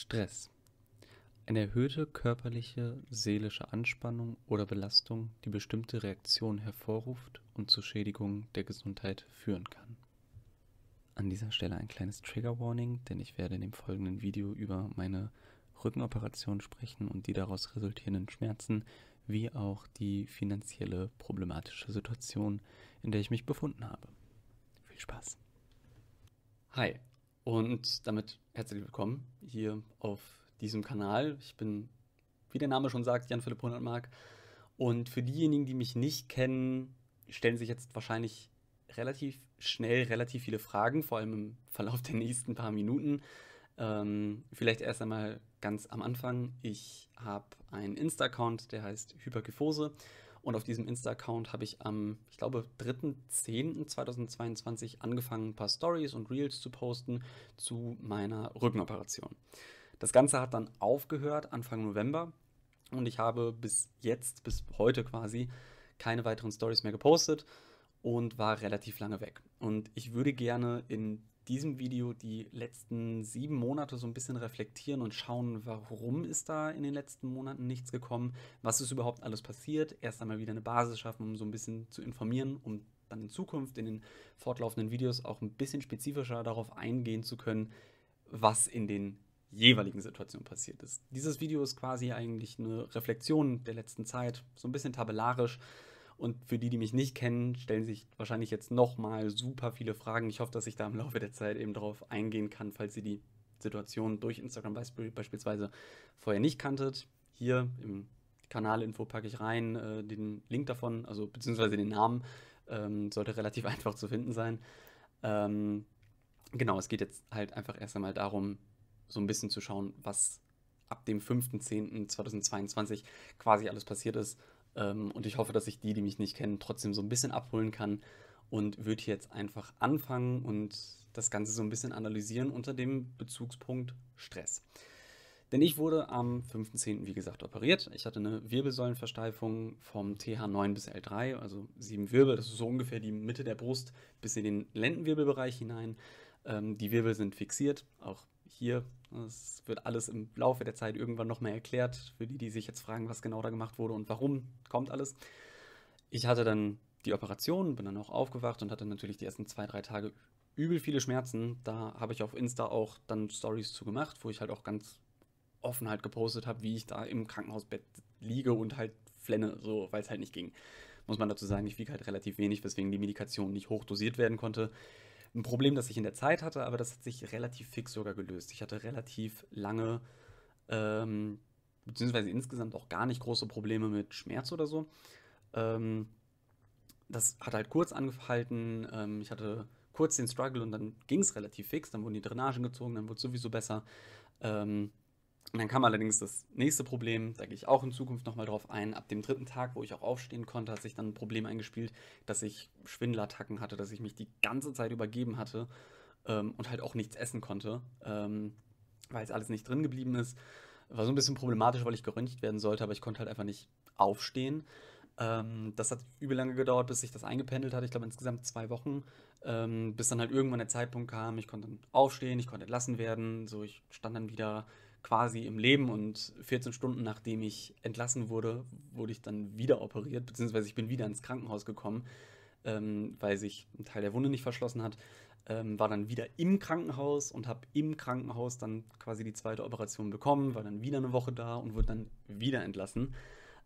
Stress. Eine erhöhte körperliche, seelische Anspannung oder Belastung, die bestimmte Reaktionen hervorruft und zu Schädigungen der Gesundheit führen kann. An dieser Stelle ein kleines Trigger Warning, denn ich werde in dem folgenden Video über meine Rückenoperation sprechen und die daraus resultierenden Schmerzen, wie auch die finanzielle problematische Situation, in der ich mich befunden habe. Viel Spaß. Hi und damit herzlich willkommen hier auf diesem Kanal. Ich bin, wie der Name schon sagt, Jan-Philipp Hundertmark. Und für diejenigen, die mich nicht kennen, stellen sich jetzt wahrscheinlich relativ schnell relativ viele Fragen, vor allem im Verlauf der nächsten paar Minuten. Ähm, vielleicht erst einmal ganz am Anfang. Ich habe einen Insta-Account, der heißt Hyperkyphose. Und auf diesem Insta-Account habe ich am, ich glaube, 3.10.2022 angefangen, ein paar Stories und Reels zu posten zu meiner Rückenoperation. Das Ganze hat dann aufgehört Anfang November und ich habe bis jetzt, bis heute quasi, keine weiteren Stories mehr gepostet und war relativ lange weg. Und ich würde gerne in diesem Video die letzten sieben Monate so ein bisschen reflektieren und schauen, warum ist da in den letzten Monaten nichts gekommen, was ist überhaupt alles passiert. Erst einmal wieder eine Basis schaffen, um so ein bisschen zu informieren, um dann in Zukunft in den fortlaufenden Videos auch ein bisschen spezifischer darauf eingehen zu können, was in den jeweiligen Situation passiert ist. Dieses Video ist quasi eigentlich eine Reflexion der letzten Zeit, so ein bisschen tabellarisch. Und für die, die mich nicht kennen, stellen sich wahrscheinlich jetzt nochmal super viele Fragen. Ich hoffe, dass ich da im Laufe der Zeit eben drauf eingehen kann, falls ihr die Situation durch Instagram beispielsweise vorher nicht kanntet. Hier im Kanalinfo packe ich rein äh, den Link davon, also beziehungsweise den Namen. Ähm, sollte relativ einfach zu finden sein. Ähm, genau, es geht jetzt halt einfach erst einmal darum, so ein bisschen zu schauen, was ab dem 5.10.2022 quasi alles passiert ist ähm, und ich hoffe, dass ich die, die mich nicht kennen, trotzdem so ein bisschen abholen kann und würde jetzt einfach anfangen und das Ganze so ein bisschen analysieren unter dem Bezugspunkt Stress. Denn ich wurde am 5.10. wie gesagt operiert. Ich hatte eine Wirbelsäulenversteifung vom TH9 bis L3, also sieben Wirbel, das ist so ungefähr die Mitte der Brust bis in den Lendenwirbelbereich hinein. Ähm, die Wirbel sind fixiert, auch hier. Es wird alles im Laufe der Zeit irgendwann nochmal erklärt, für die, die sich jetzt fragen, was genau da gemacht wurde und warum kommt alles. Ich hatte dann die Operation, bin dann auch aufgewacht und hatte natürlich die ersten zwei, drei Tage übel viele Schmerzen. Da habe ich auf Insta auch dann Stories zu gemacht, wo ich halt auch ganz offen halt gepostet habe, wie ich da im Krankenhausbett liege und halt flenne, so, weil es halt nicht ging. Muss man dazu sagen, ich wiege halt relativ wenig, weswegen die Medikation nicht hochdosiert werden konnte ein Problem, das ich in der Zeit hatte, aber das hat sich relativ fix sogar gelöst. Ich hatte relativ lange, ähm, beziehungsweise insgesamt auch gar nicht große Probleme mit Schmerz oder so. Ähm, das hat halt kurz angehalten. Ähm, ich hatte kurz den Struggle und dann ging es relativ fix. Dann wurden die Drainagen gezogen, dann wurde es sowieso besser. Ähm, und dann kam allerdings das nächste Problem, da gehe ich auch in Zukunft nochmal drauf ein. Ab dem dritten Tag, wo ich auch aufstehen konnte, hat sich dann ein Problem eingespielt, dass ich Schwindelattacken hatte, dass ich mich die ganze Zeit übergeben hatte ähm, und halt auch nichts essen konnte, ähm, weil es alles nicht drin geblieben ist. War so ein bisschen problematisch, weil ich geröntgt werden sollte, aber ich konnte halt einfach nicht aufstehen. Ähm, das hat übel lange gedauert, bis sich das eingependelt hat. Ich glaube insgesamt zwei Wochen, ähm, bis dann halt irgendwann der Zeitpunkt kam. Ich konnte aufstehen, ich konnte entlassen werden. So, ich stand dann wieder quasi im Leben und 14 Stunden nachdem ich entlassen wurde, wurde ich dann wieder operiert, beziehungsweise ich bin wieder ins Krankenhaus gekommen, ähm, weil sich ein Teil der Wunde nicht verschlossen hat. Ähm, war dann wieder im Krankenhaus und habe im Krankenhaus dann quasi die zweite Operation bekommen, war dann wieder eine Woche da und wurde dann wieder entlassen.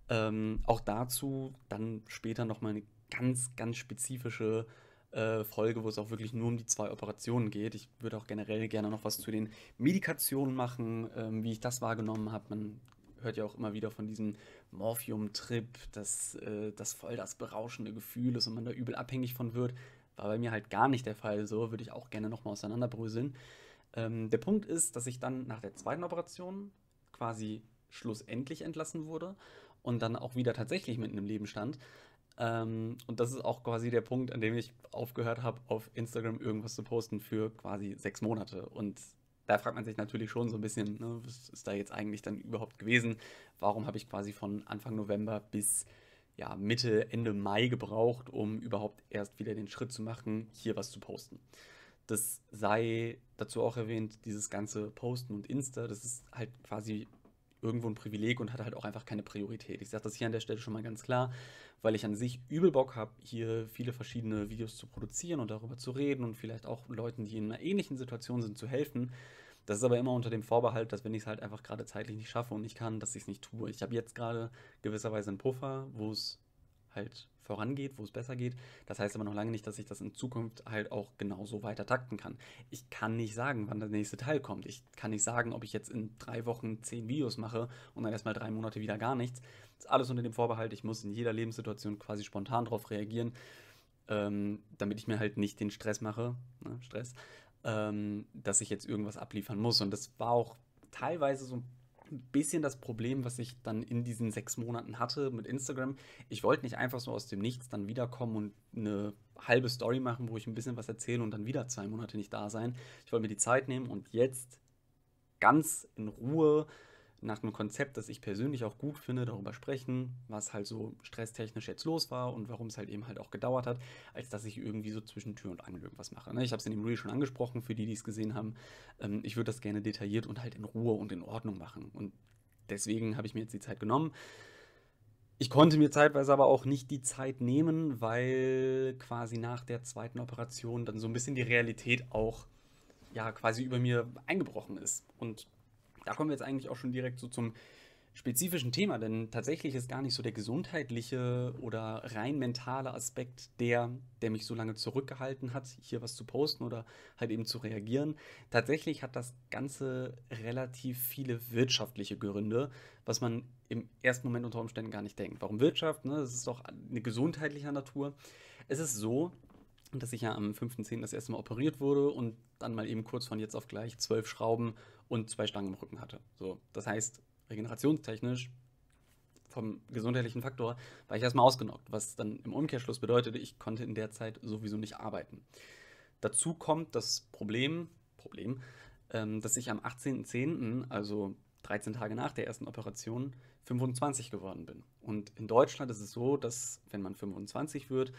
Ähm, auch dazu dann später nochmal eine ganz, ganz spezifische äh, Folge, wo es auch wirklich nur um die zwei Operationen geht. Ich würde auch generell gerne noch was zu den Medikationen machen, ähm, wie ich das wahrgenommen habe. Man hört ja auch immer wieder von diesem Morphium-Trip, dass äh, das voll das berauschende Gefühl ist und man da übel abhängig von wird. War bei mir halt gar nicht der Fall. So würde ich auch gerne noch mal auseinanderbröseln. Ähm, der Punkt ist, dass ich dann nach der zweiten Operation quasi schlussendlich entlassen wurde und dann auch wieder tatsächlich mitten im Leben stand. Ähm, und das ist auch quasi der Punkt, an dem ich aufgehört habe, auf Instagram irgendwas zu posten für quasi sechs Monate. Und da fragt man sich natürlich schon so ein bisschen, ne, was ist da jetzt eigentlich dann überhaupt gewesen? Warum habe ich quasi von Anfang November bis ja, Mitte, Ende Mai gebraucht, um überhaupt erst wieder den Schritt zu machen, hier was zu posten? Das sei dazu auch erwähnt, dieses ganze Posten und Insta, das ist halt quasi irgendwo ein Privileg und hat halt auch einfach keine Priorität. Ich sage das hier an der Stelle schon mal ganz klar, weil ich an sich übel Bock habe, hier viele verschiedene Videos zu produzieren und darüber zu reden und vielleicht auch Leuten, die in einer ähnlichen Situation sind, zu helfen. Das ist aber immer unter dem Vorbehalt, dass wenn ich es halt einfach gerade zeitlich nicht schaffe und nicht kann, dass ich es nicht tue. Ich habe jetzt gerade gewisserweise einen Puffer, wo es halt vorangeht, wo es besser geht. Das heißt aber noch lange nicht, dass ich das in Zukunft halt auch genauso weiter takten kann. Ich kann nicht sagen, wann der nächste Teil kommt. Ich kann nicht sagen, ob ich jetzt in drei Wochen zehn Videos mache und dann erstmal drei Monate wieder gar nichts. Das ist alles unter dem Vorbehalt, ich muss in jeder Lebenssituation quasi spontan darauf reagieren, ähm, damit ich mir halt nicht den Stress mache, ne, Stress, ähm, dass ich jetzt irgendwas abliefern muss. Und das war auch teilweise so ein ein bisschen das Problem, was ich dann in diesen sechs Monaten hatte mit Instagram. Ich wollte nicht einfach so aus dem Nichts dann wiederkommen und eine halbe Story machen, wo ich ein bisschen was erzähle und dann wieder zwei Monate nicht da sein. Ich wollte mir die Zeit nehmen und jetzt ganz in Ruhe nach einem Konzept, das ich persönlich auch gut finde, darüber sprechen, was halt so stresstechnisch jetzt los war und warum es halt eben halt auch gedauert hat, als dass ich irgendwie so zwischen Tür und Angel irgendwas mache. Ne? Ich habe es in dem Reel schon angesprochen, für die, die es gesehen haben. Ähm, ich würde das gerne detailliert und halt in Ruhe und in Ordnung machen. Und deswegen habe ich mir jetzt die Zeit genommen. Ich konnte mir zeitweise aber auch nicht die Zeit nehmen, weil quasi nach der zweiten Operation dann so ein bisschen die Realität auch ja quasi über mir eingebrochen ist. Und da kommen wir jetzt eigentlich auch schon direkt so zum spezifischen Thema, denn tatsächlich ist gar nicht so der gesundheitliche oder rein mentale Aspekt der, der mich so lange zurückgehalten hat, hier was zu posten oder halt eben zu reagieren. Tatsächlich hat das Ganze relativ viele wirtschaftliche Gründe, was man im ersten Moment unter Umständen gar nicht denkt. Warum Wirtschaft? Ne? Das ist doch eine gesundheitliche Natur. Es ist so, dass ich ja am 5.10. das erste Mal operiert wurde und dann mal eben kurz von jetzt auf gleich zwölf Schrauben und zwei Stangen im Rücken hatte. So, das heißt, regenerationstechnisch vom gesundheitlichen Faktor war ich erstmal ausgenockt, was dann im Umkehrschluss bedeutete, ich konnte in der Zeit sowieso nicht arbeiten. Dazu kommt das Problem, Problem ähm, dass ich am 18.10., also 13 Tage nach der ersten Operation 25 geworden bin. Und in Deutschland ist es so, dass wenn man 25 wird,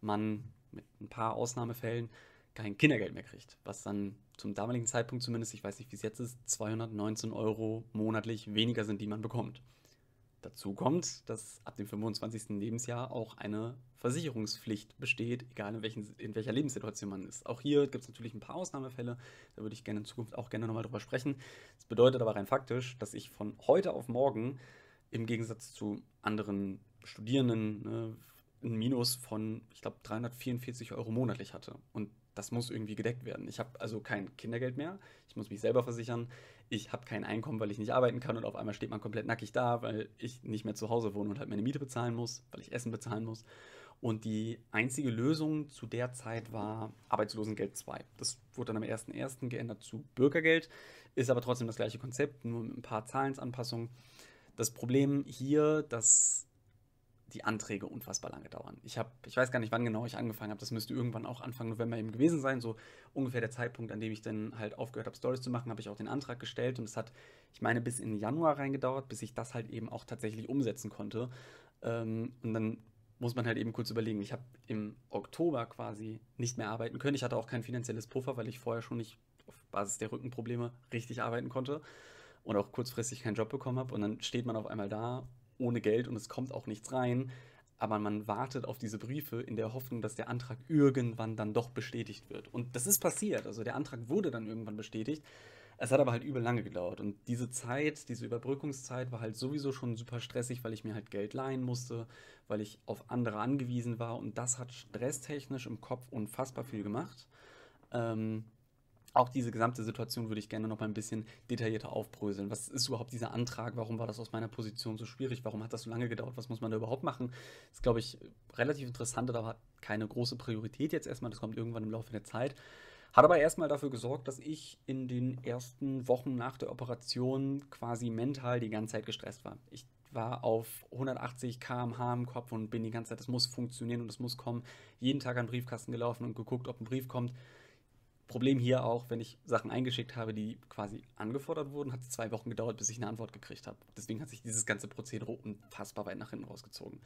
man mit ein paar Ausnahmefällen kein Kindergeld mehr kriegt, was dann zum damaligen Zeitpunkt zumindest, ich weiß nicht, wie es jetzt ist, 219 Euro monatlich weniger sind, die man bekommt. Dazu kommt, dass ab dem 25. Lebensjahr auch eine Versicherungspflicht besteht, egal in, welchen, in welcher Lebenssituation man ist. Auch hier gibt es natürlich ein paar Ausnahmefälle, da würde ich gerne in Zukunft auch gerne nochmal drüber sprechen. Das bedeutet aber rein faktisch, dass ich von heute auf morgen im Gegensatz zu anderen Studierenden, ne, ein Minus von, ich glaube, 344 Euro monatlich hatte. Und das muss irgendwie gedeckt werden. Ich habe also kein Kindergeld mehr, ich muss mich selber versichern, ich habe kein Einkommen, weil ich nicht arbeiten kann und auf einmal steht man komplett nackig da, weil ich nicht mehr zu Hause wohne und halt meine Miete bezahlen muss, weil ich Essen bezahlen muss. Und die einzige Lösung zu der Zeit war Arbeitslosengeld 2. Das wurde dann am 1.1. geändert zu Bürgergeld, ist aber trotzdem das gleiche Konzept, nur mit ein paar Zahlensanpassungen. Das Problem hier, dass die Anträge unfassbar lange dauern. Ich habe, ich weiß gar nicht, wann genau ich angefangen habe. Das müsste irgendwann auch Anfang November eben gewesen sein, so ungefähr der Zeitpunkt, an dem ich dann halt aufgehört habe, Stories zu machen, habe ich auch den Antrag gestellt und es hat, ich meine, bis in Januar reingedauert, bis ich das halt eben auch tatsächlich umsetzen konnte. Ähm, und dann muss man halt eben kurz überlegen. Ich habe im Oktober quasi nicht mehr arbeiten können. Ich hatte auch kein finanzielles Puffer, weil ich vorher schon nicht auf Basis der Rückenprobleme richtig arbeiten konnte und auch kurzfristig keinen Job bekommen habe. Und dann steht man auf einmal da ohne Geld und es kommt auch nichts rein. Aber man wartet auf diese Briefe in der Hoffnung, dass der Antrag irgendwann dann doch bestätigt wird. Und das ist passiert. Also der Antrag wurde dann irgendwann bestätigt. Es hat aber halt übel lange gedauert. Und diese Zeit, diese Überbrückungszeit war halt sowieso schon super stressig, weil ich mir halt Geld leihen musste, weil ich auf andere angewiesen war. Und das hat stresstechnisch im Kopf unfassbar viel gemacht. Ähm, auch diese gesamte Situation würde ich gerne noch mal ein bisschen detaillierter aufbröseln. Was ist überhaupt dieser Antrag? Warum war das aus meiner Position so schwierig? Warum hat das so lange gedauert? Was muss man da überhaupt machen? Das ist, glaube ich, relativ interessant, aber hat keine große Priorität jetzt erstmal. Das kommt irgendwann im Laufe der Zeit. Hat aber erstmal dafür gesorgt, dass ich in den ersten Wochen nach der Operation quasi mental die ganze Zeit gestresst war. Ich war auf 180 km/h im Kopf und bin die ganze Zeit, das muss funktionieren und das muss kommen. Jeden Tag an den Briefkasten gelaufen und geguckt, ob ein Brief kommt Problem hier auch, wenn ich Sachen eingeschickt habe, die quasi angefordert wurden, hat es zwei Wochen gedauert, bis ich eine Antwort gekriegt habe. Deswegen hat sich dieses ganze Prozedere unfassbar weit nach hinten rausgezogen.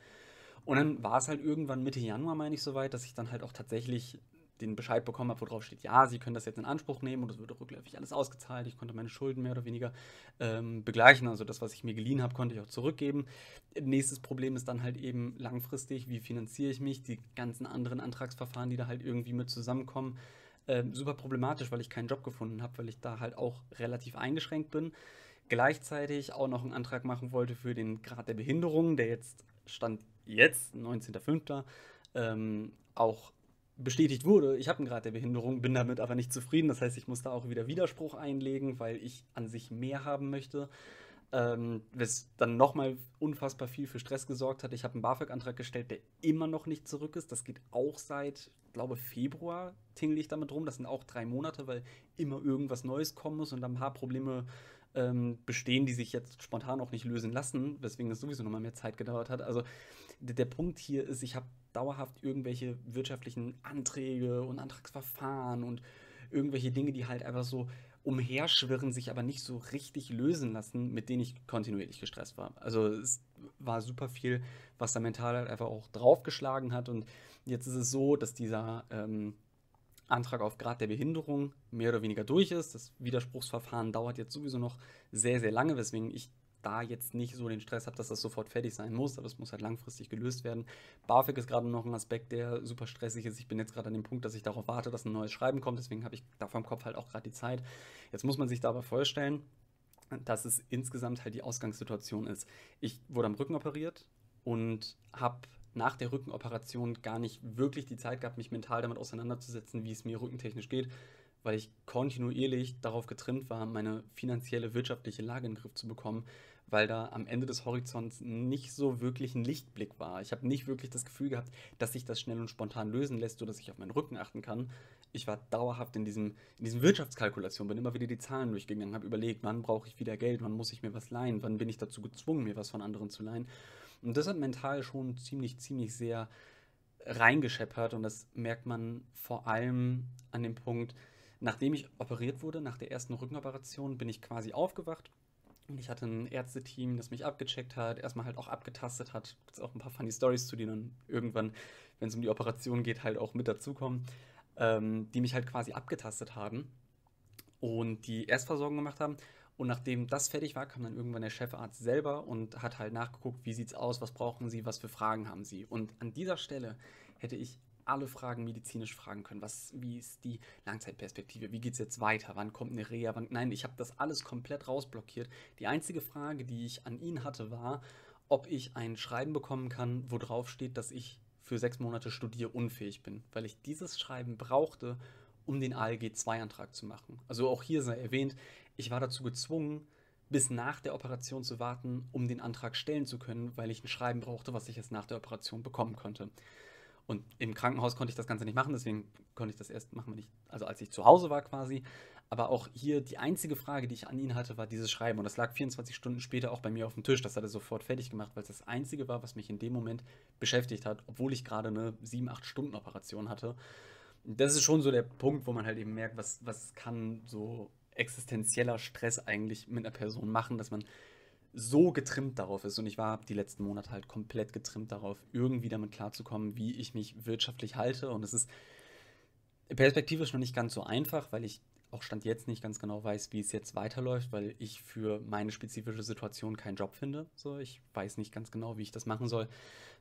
Und dann war es halt irgendwann Mitte Januar, meine ich, soweit, dass ich dann halt auch tatsächlich den Bescheid bekommen habe, wo drauf steht, ja, Sie können das jetzt in Anspruch nehmen und es wird rückläufig alles ausgezahlt. Ich konnte meine Schulden mehr oder weniger ähm, begleichen. Also das, was ich mir geliehen habe, konnte ich auch zurückgeben. Nächstes Problem ist dann halt eben langfristig, wie finanziere ich mich, die ganzen anderen Antragsverfahren, die da halt irgendwie mit zusammenkommen. Ähm, super problematisch, weil ich keinen Job gefunden habe, weil ich da halt auch relativ eingeschränkt bin. Gleichzeitig auch noch einen Antrag machen wollte für den Grad der Behinderung, der jetzt stand jetzt, 19.05., ähm, auch bestätigt wurde, ich habe einen Grad der Behinderung, bin damit aber nicht zufrieden. Das heißt, ich muss da auch wieder Widerspruch einlegen, weil ich an sich mehr haben möchte. Ähm, was dann nochmal unfassbar viel für Stress gesorgt hat. Ich habe einen BAföG-Antrag gestellt, der immer noch nicht zurück ist. Das geht auch seit glaube, Februar tingle ich damit rum. Das sind auch drei Monate, weil immer irgendwas Neues kommen muss und ein paar Probleme ähm, bestehen, die sich jetzt spontan auch nicht lösen lassen, weswegen es sowieso nochmal mehr Zeit gedauert hat. Also der, der Punkt hier ist, ich habe dauerhaft irgendwelche wirtschaftlichen Anträge und Antragsverfahren und irgendwelche Dinge, die halt einfach so umherschwirren, sich aber nicht so richtig lösen lassen, mit denen ich kontinuierlich gestresst war. Also es ist war super viel, was da mental halt einfach auch draufgeschlagen hat. Und jetzt ist es so, dass dieser ähm, Antrag auf Grad der Behinderung mehr oder weniger durch ist. Das Widerspruchsverfahren dauert jetzt sowieso noch sehr, sehr lange, weswegen ich da jetzt nicht so den Stress habe, dass das sofort fertig sein muss, aber es muss halt langfristig gelöst werden. BAföG ist gerade noch ein Aspekt, der super stressig ist. Ich bin jetzt gerade an dem Punkt, dass ich darauf warte, dass ein neues Schreiben kommt, deswegen habe ich da vom Kopf halt auch gerade die Zeit. Jetzt muss man sich dabei vorstellen, dass es insgesamt halt die Ausgangssituation ist. Ich wurde am Rücken operiert und habe nach der Rückenoperation gar nicht wirklich die Zeit gehabt, mich mental damit auseinanderzusetzen, wie es mir rückentechnisch geht, weil ich kontinuierlich darauf getrimmt war, meine finanzielle, wirtschaftliche Lage in den Griff zu bekommen, weil da am Ende des Horizonts nicht so wirklich ein Lichtblick war. Ich habe nicht wirklich das Gefühl gehabt, dass sich das schnell und spontan lösen lässt, sodass ich auf meinen Rücken achten kann ich war dauerhaft in diesem, in diesem Wirtschaftskalkulation, bin immer wieder die Zahlen durchgegangen, habe überlegt, wann brauche ich wieder Geld, wann muss ich mir was leihen, wann bin ich dazu gezwungen, mir was von anderen zu leihen. Und das hat mental schon ziemlich, ziemlich sehr reingescheppert und das merkt man vor allem an dem Punkt, nachdem ich operiert wurde, nach der ersten Rückenoperation, bin ich quasi aufgewacht und ich hatte ein Ärzteteam, das mich abgecheckt hat, erstmal halt auch abgetastet hat. Es Gibt auch ein paar funny Stories zu, denen, irgendwann, wenn es um die Operation geht, halt auch mit dazukommen ähm, die mich halt quasi abgetastet haben und die Erstversorgung gemacht haben. Und nachdem das fertig war, kam dann irgendwann der Chefarzt selber und hat halt nachgeguckt, wie sieht's aus, was brauchen Sie, was für Fragen haben Sie. Und an dieser Stelle hätte ich alle Fragen medizinisch fragen können. Was, wie ist die Langzeitperspektive? Wie geht es jetzt weiter? Wann kommt eine Reha? Wann, nein, ich habe das alles komplett rausblockiert. Die einzige Frage, die ich an ihn hatte, war, ob ich ein Schreiben bekommen kann, wo drauf steht, dass ich für sechs Monate studierunfähig bin, weil ich dieses Schreiben brauchte, um den ALG-2-Antrag zu machen. Also auch hier sei erwähnt, ich war dazu gezwungen, bis nach der Operation zu warten, um den Antrag stellen zu können, weil ich ein Schreiben brauchte, was ich erst nach der Operation bekommen konnte. Und im Krankenhaus konnte ich das Ganze nicht machen, deswegen konnte ich das erst machen, wenn ich, also als ich zu Hause war quasi. Aber auch hier die einzige Frage, die ich an ihn hatte, war dieses Schreiben. Und das lag 24 Stunden später auch bei mir auf dem Tisch. Das hat er sofort fertig gemacht, weil es das Einzige war, was mich in dem Moment beschäftigt hat, obwohl ich gerade eine 7-8-Stunden-Operation hatte. Das ist schon so der Punkt, wo man halt eben merkt, was, was kann so existenzieller Stress eigentlich mit einer Person machen, dass man so getrimmt darauf ist. Und ich war die letzten Monate halt komplett getrimmt darauf, irgendwie damit klarzukommen, wie ich mich wirtschaftlich halte. Und es ist perspektivisch noch nicht ganz so einfach, weil ich auch Stand jetzt nicht ganz genau weiß, wie es jetzt weiterläuft, weil ich für meine spezifische Situation keinen Job finde. So, ich weiß nicht ganz genau, wie ich das machen soll,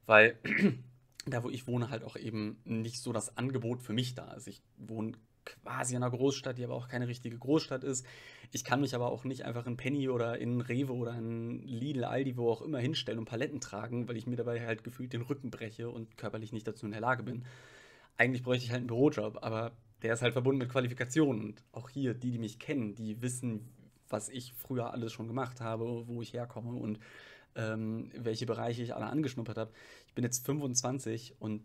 weil da, wo ich wohne, halt auch eben nicht so das Angebot für mich da ist. Ich wohne quasi in einer Großstadt, die aber auch keine richtige Großstadt ist. Ich kann mich aber auch nicht einfach in Penny oder in Rewe oder in Lidl, Aldi, wo auch immer hinstellen und Paletten tragen, weil ich mir dabei halt gefühlt den Rücken breche und körperlich nicht dazu in der Lage bin. Eigentlich bräuchte ich halt einen Bürojob, aber der ist halt verbunden mit Qualifikationen. Und auch hier, die, die mich kennen, die wissen, was ich früher alles schon gemacht habe, wo ich herkomme und ähm, welche Bereiche ich alle angeschnuppert habe. Ich bin jetzt 25 und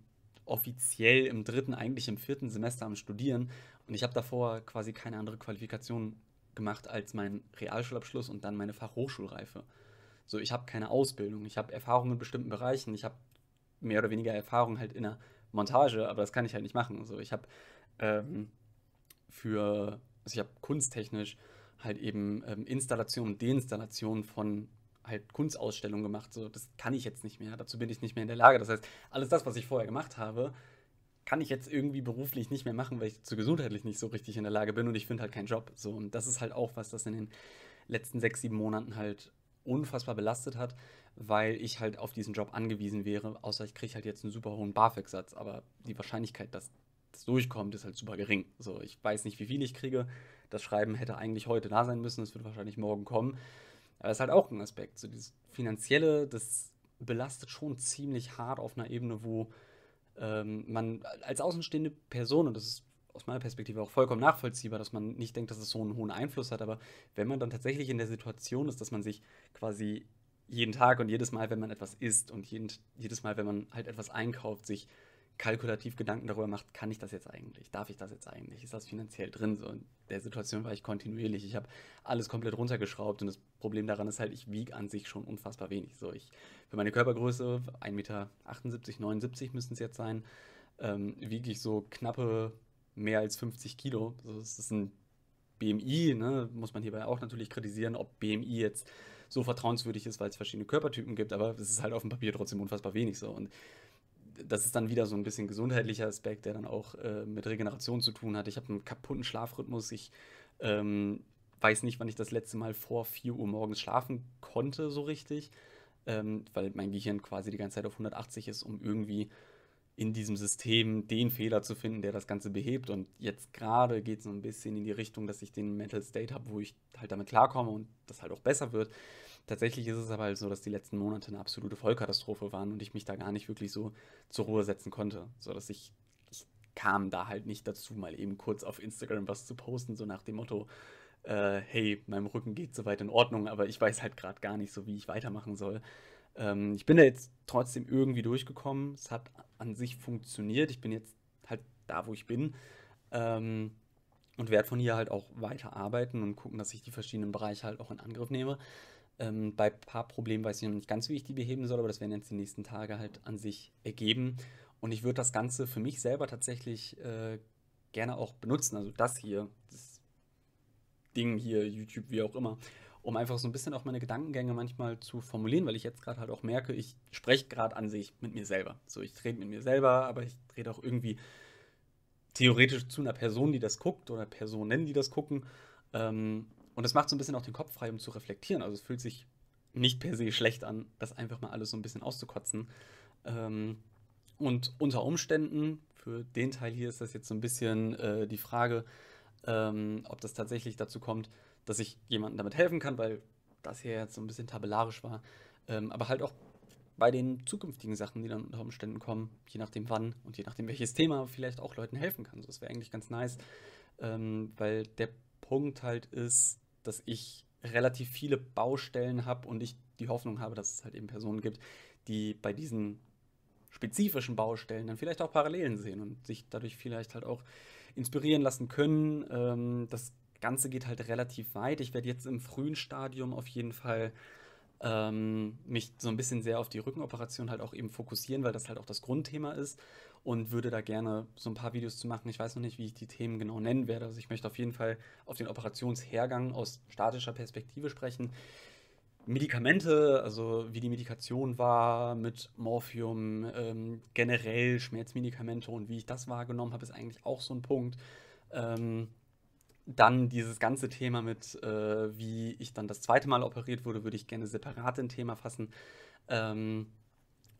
offiziell im dritten, eigentlich im vierten Semester am Studieren. Und ich habe davor quasi keine andere Qualifikation gemacht als meinen Realschulabschluss und dann meine Fachhochschulreife. So, ich habe keine Ausbildung, ich habe Erfahrung in bestimmten Bereichen, ich habe mehr oder weniger Erfahrung halt in der Montage, aber das kann ich halt nicht machen. So, ich habe ähm, mhm. für, also ich habe kunsttechnisch halt eben ähm, Installation und Deinstallation von halt Kunstausstellungen gemacht. So, das kann ich jetzt nicht mehr, dazu bin ich nicht mehr in der Lage. Das heißt, alles das, was ich vorher gemacht habe, kann ich jetzt irgendwie beruflich nicht mehr machen, weil ich zu gesundheitlich nicht so richtig in der Lage bin und ich finde halt keinen Job. So, und das ist halt auch was, das in den letzten sechs, sieben Monaten halt unfassbar belastet hat, weil ich halt auf diesen Job angewiesen wäre, außer ich kriege halt jetzt einen super hohen BAföG-Satz. Aber die Wahrscheinlichkeit, dass das durchkommt, ist halt super gering. So, ich weiß nicht, wie viel ich kriege. Das Schreiben hätte eigentlich heute da sein müssen, es wird wahrscheinlich morgen kommen. Aber es ist halt auch ein Aspekt. So dieses Finanzielle, das belastet schon ziemlich hart auf einer Ebene, wo ähm, man als außenstehende Person, und das ist aus meiner Perspektive auch vollkommen nachvollziehbar, dass man nicht denkt, dass es so einen hohen Einfluss hat, aber wenn man dann tatsächlich in der Situation ist, dass man sich quasi jeden Tag und jedes Mal, wenn man etwas isst und jeden, jedes Mal, wenn man halt etwas einkauft, sich kalkulativ Gedanken darüber macht, kann ich das jetzt eigentlich? Darf ich das jetzt eigentlich? Ist das finanziell drin? So, in der Situation war ich kontinuierlich. Ich habe alles komplett runtergeschraubt und das Problem daran ist halt, ich wiege an sich schon unfassbar wenig. So, ich, für meine Körpergröße, 1,78 Meter, 79 müssen es jetzt sein, ähm, wiege ich so knappe mehr als 50 Kilo. So, das ist ein BMI, ne? muss man hierbei auch natürlich kritisieren, ob BMI jetzt so vertrauenswürdig ist, weil es verschiedene Körpertypen gibt, aber es ist halt auf dem Papier trotzdem unfassbar wenig so. Und das ist dann wieder so ein bisschen gesundheitlicher Aspekt, der dann auch äh, mit Regeneration zu tun hat. Ich habe einen kaputten Schlafrhythmus. Ich ähm, weiß nicht, wann ich das letzte Mal vor 4 Uhr morgens schlafen konnte, so richtig, ähm, weil mein Gehirn quasi die ganze Zeit auf 180 ist, um irgendwie in diesem System den Fehler zu finden, der das Ganze behebt. Und jetzt gerade geht es so ein bisschen in die Richtung, dass ich den Mental State habe, wo ich halt damit klarkomme und das halt auch besser wird. Tatsächlich ist es aber halt so, dass die letzten Monate eine absolute Vollkatastrophe waren und ich mich da gar nicht wirklich so zur Ruhe setzen konnte, sodass ich ich kam da halt nicht dazu, mal eben kurz auf Instagram was zu posten, so nach dem Motto, äh, hey, meinem Rücken geht soweit in Ordnung, aber ich weiß halt gerade gar nicht so, wie ich weitermachen soll. Ähm, ich bin da jetzt trotzdem irgendwie durchgekommen. Es hat an sich funktioniert. Ich bin jetzt halt da, wo ich bin. Ähm, und werde von hier halt auch weiter arbeiten und gucken, dass ich die verschiedenen Bereiche halt auch in Angriff nehme. Ähm, bei ein paar Problemen weiß ich noch nicht ganz, wie ich die beheben soll, aber das werden jetzt die nächsten Tage halt an sich ergeben. Und ich würde das Ganze für mich selber tatsächlich äh, gerne auch benutzen. Also das hier, das Ding hier, YouTube, wie auch immer, um einfach so ein bisschen auch meine Gedankengänge manchmal zu formulieren, weil ich jetzt gerade halt auch merke, ich spreche gerade an sich mit mir selber. So, ich rede mit mir selber, aber ich rede auch irgendwie theoretisch zu einer Person, die das guckt oder Personen, die das gucken. Ähm, und das macht so ein bisschen auch den Kopf frei, um zu reflektieren. Also es fühlt sich nicht per se schlecht an, das einfach mal alles so ein bisschen auszukotzen. Ähm, und unter Umständen, für den Teil hier ist das jetzt so ein bisschen äh, die Frage, ähm, ob das tatsächlich dazu kommt, dass ich jemandem damit helfen kann, weil das hier jetzt so ein bisschen tabellarisch war. Ähm, aber halt auch bei den zukünftigen Sachen, die dann unter Umständen kommen, je nachdem wann und je nachdem welches Thema vielleicht auch Leuten helfen kann. So, das wäre eigentlich ganz nice, ähm, weil der Punkt halt ist, dass ich relativ viele Baustellen habe und ich die Hoffnung habe, dass es halt eben Personen gibt, die bei diesen spezifischen Baustellen dann vielleicht auch Parallelen sehen und sich dadurch vielleicht halt auch inspirieren lassen können. Ähm, das Ganze geht halt relativ weit. Ich werde jetzt im frühen Stadium auf jeden Fall ähm, mich so ein bisschen sehr auf die Rückenoperation halt auch eben fokussieren, weil das halt auch das Grundthema ist und würde da gerne so ein paar Videos zu machen. Ich weiß noch nicht, wie ich die Themen genau nennen werde. Also ich möchte auf jeden Fall auf den Operationshergang aus statischer Perspektive sprechen. Medikamente, also wie die Medikation war mit Morphium, ähm, generell Schmerzmedikamente und wie ich das wahrgenommen habe, ist eigentlich auch so ein Punkt. Ähm, dann dieses ganze Thema mit, äh, wie ich dann das zweite Mal operiert wurde, würde ich gerne separat ein Thema fassen. Ähm,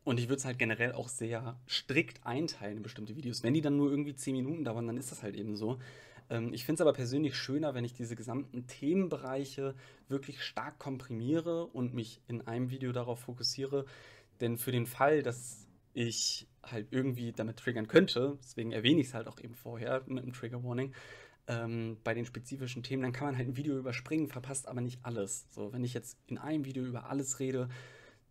und ich würde es halt generell auch sehr strikt einteilen in bestimmte Videos. Wenn die dann nur irgendwie 10 Minuten dauern, dann ist das halt eben so. Ähm, ich finde es aber persönlich schöner, wenn ich diese gesamten Themenbereiche wirklich stark komprimiere und mich in einem Video darauf fokussiere. Denn für den Fall, dass ich halt irgendwie damit triggern könnte, deswegen erwähne ich es halt auch eben vorher mit einem Trigger Warning, ähm, bei den spezifischen Themen, dann kann man halt ein Video überspringen, verpasst aber nicht alles. So, wenn ich jetzt in einem Video über alles rede,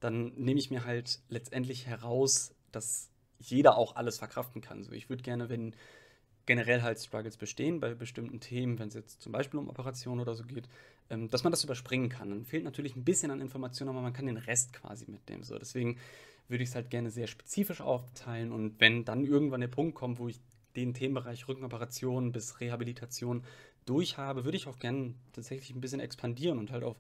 dann nehme ich mir halt letztendlich heraus, dass jeder auch alles verkraften kann. So, ich würde gerne, wenn generell halt Struggles bestehen bei bestimmten Themen, wenn es jetzt zum Beispiel um Operationen oder so geht, ähm, dass man das überspringen kann. Dann fehlt natürlich ein bisschen an Informationen, aber man kann den Rest quasi mitnehmen. So, deswegen würde ich es halt gerne sehr spezifisch aufteilen und wenn dann irgendwann der Punkt kommt, wo ich den Themenbereich Rückenoperationen bis Rehabilitation durch habe, würde ich auch gerne tatsächlich ein bisschen expandieren und halt auf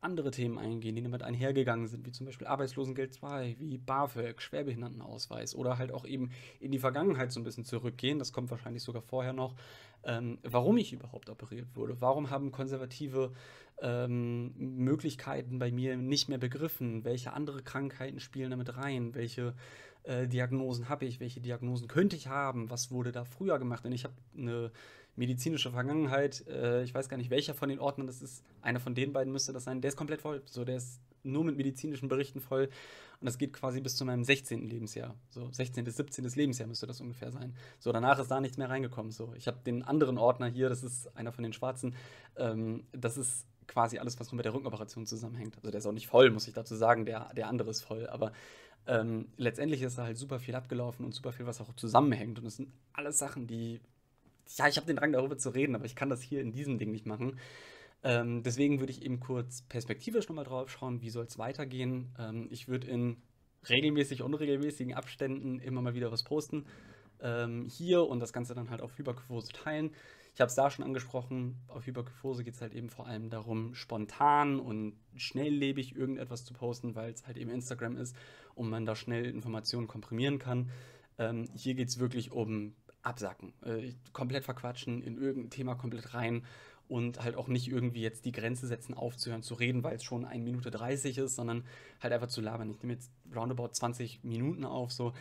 andere Themen eingehen, die damit einhergegangen sind, wie zum Beispiel Arbeitslosengeld 2, wie BAföG, Schwerbehindertenausweis oder halt auch eben in die Vergangenheit so ein bisschen zurückgehen, das kommt wahrscheinlich sogar vorher noch, ähm, warum ich überhaupt operiert wurde, warum haben konservative ähm, Möglichkeiten bei mir nicht mehr begriffen, welche andere Krankheiten spielen damit rein, welche äh, Diagnosen habe ich, welche Diagnosen könnte ich haben, was wurde da früher gemacht, denn ich habe eine medizinische Vergangenheit. Äh, ich weiß gar nicht, welcher von den Ordnern das ist. Einer von den beiden müsste das sein. Der ist komplett voll. So, der ist nur mit medizinischen Berichten voll. Und das geht quasi bis zu meinem 16. Lebensjahr. So, 16. bis 17. Lebensjahr müsste das ungefähr sein. So, danach ist da nichts mehr reingekommen. So, ich habe den anderen Ordner hier, das ist einer von den Schwarzen. Ähm, das ist quasi alles, was nur mit der Rückenoperation zusammenhängt. Also der ist auch nicht voll, muss ich dazu sagen. Der, der andere ist voll. Aber ähm, letztendlich ist da halt super viel abgelaufen und super viel, was auch zusammenhängt. Und das sind alles Sachen, die ja, ich habe den Drang darüber zu reden, aber ich kann das hier in diesem Ding nicht machen. Ähm, deswegen würde ich eben kurz perspektivisch nochmal drauf schauen, wie soll es weitergehen. Ähm, ich würde in regelmäßig, unregelmäßigen Abständen immer mal wieder was posten. Ähm, hier und das Ganze dann halt auf Hyperkyphose teilen. Ich habe es da schon angesprochen, auf Hyperkyphose geht es halt eben vor allem darum, spontan und schnelllebig irgendetwas zu posten, weil es halt eben Instagram ist und man da schnell Informationen komprimieren kann. Ähm, hier geht es wirklich um absacken, äh, komplett verquatschen, in irgendein Thema komplett rein und halt auch nicht irgendwie jetzt die Grenze setzen, aufzuhören zu reden, weil es schon 1 Minute 30 ist, sondern halt einfach zu labern. Ich nehme jetzt roundabout 20 Minuten auf, so.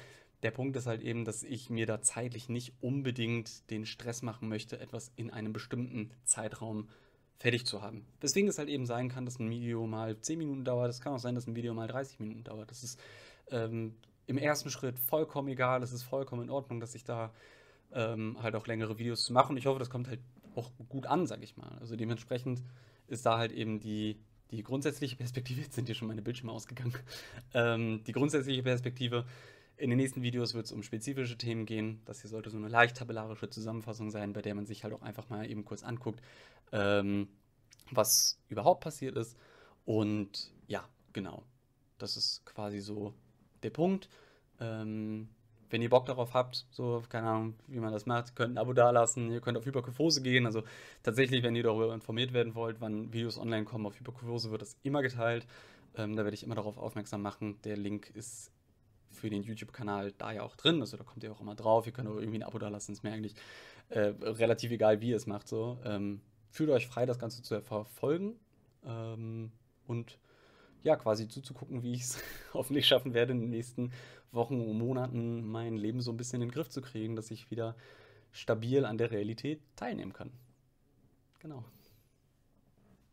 Der Punkt ist halt eben, dass ich mir da zeitlich nicht unbedingt den Stress machen möchte, etwas in einem bestimmten Zeitraum fertig zu haben. Deswegen es halt eben sein kann, dass ein Video mal 10 Minuten dauert, es kann auch sein, dass ein Video mal 30 Minuten dauert. Das ist ähm, im ersten Schritt vollkommen egal, es ist vollkommen in Ordnung, dass ich da ähm, halt auch längere Videos zu machen. Ich hoffe, das kommt halt auch gut an, sag ich mal. Also dementsprechend ist da halt eben die, die grundsätzliche Perspektive, jetzt sind hier schon meine Bildschirme ausgegangen, ähm, die grundsätzliche Perspektive. In den nächsten Videos wird es um spezifische Themen gehen. Das hier sollte so eine leicht tabellarische Zusammenfassung sein, bei der man sich halt auch einfach mal eben kurz anguckt, ähm, was überhaupt passiert ist. Und ja, genau. Das ist quasi so der Punkt. Ähm, wenn ihr Bock darauf habt, so, keine Ahnung, wie man das macht, könnt ein Abo dalassen, ihr könnt auf Hyperkyphose gehen. Also tatsächlich, wenn ihr darüber informiert werden wollt, wann Videos online kommen, auf Hyperkyphose wird das immer geteilt. Ähm, da werde ich immer darauf aufmerksam machen. Der Link ist für den YouTube-Kanal da ja auch drin. Also da kommt ihr auch immer drauf. Ihr könnt auch irgendwie ein Abo dalassen, ist mir eigentlich äh, relativ egal, wie ihr es macht. So. Ähm, fühlt euch frei, das Ganze zu verfolgen. Ähm, und ja, quasi zuzugucken, wie ich es hoffentlich schaffen werde, in den nächsten Wochen und Monaten mein Leben so ein bisschen in den Griff zu kriegen, dass ich wieder stabil an der Realität teilnehmen kann. Genau.